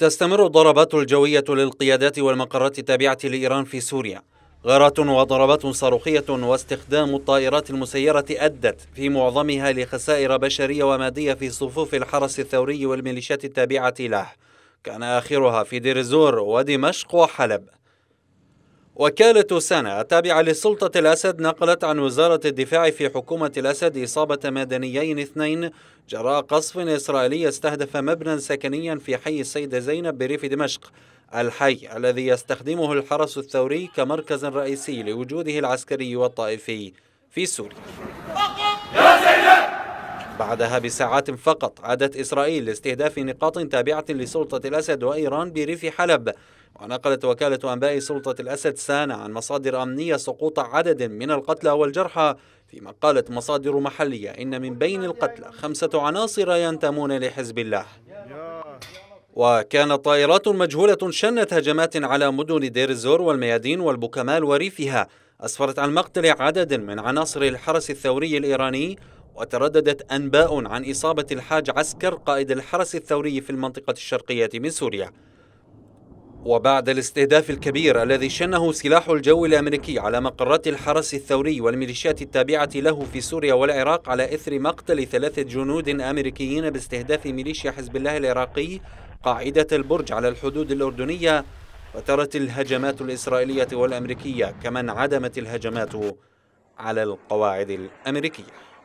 تستمر الضربات الجوية للقيادات والمقرات التابعة لإيران في سوريا غارات وضربات صاروخية واستخدام الطائرات المسيرة أدت في معظمها لخسائر بشرية ومادية في صفوف الحرس الثوري والميليشيات التابعة له كان آخرها في دير الزور ودمشق وحلب وكالة سانا التابعة لسلطة الأسد نقلت عن وزارة الدفاع في حكومة الأسد إصابة مدنيين اثنين جراء قصف إسرائيلي استهدف مبنى سكنيا في حي السيدة زينب بريف دمشق الحي الذي يستخدمه الحرس الثوري كمركز رئيسي لوجوده العسكري والطائفي في سوريا بعدها بساعات فقط عادت إسرائيل لاستهداف نقاط تابعة لسلطة الأسد وإيران بريف حلب ونقلت وكالة أنباء سلطة الأسد سانا عن مصادر أمنية سقوط عدد من القتلى والجرحى فيما قالت مصادر محلية إن من بين القتلى خمسة عناصر ينتمون لحزب الله وكانت طائرات مجهولة شنت هجمات على مدن دير الزور والميادين والبوكمال وريفها أسفرت عن مقتل عدد من عناصر الحرس الثوري الإيراني وترددت أنباء عن إصابة الحاج عسكر قائد الحرس الثوري في المنطقة الشرقية من سوريا وبعد الاستهداف الكبير الذي شنه سلاح الجو الأمريكي على مقرات الحرس الثوري والميليشيات التابعة له في سوريا والعراق على إثر مقتل ثلاثة جنود أمريكيين باستهداف ميليشيا حزب الله العراقي قاعدة البرج على الحدود الأردنية وترت الهجمات الإسرائيلية والأمريكية كما انعدمت الهجمات على القواعد الأمريكية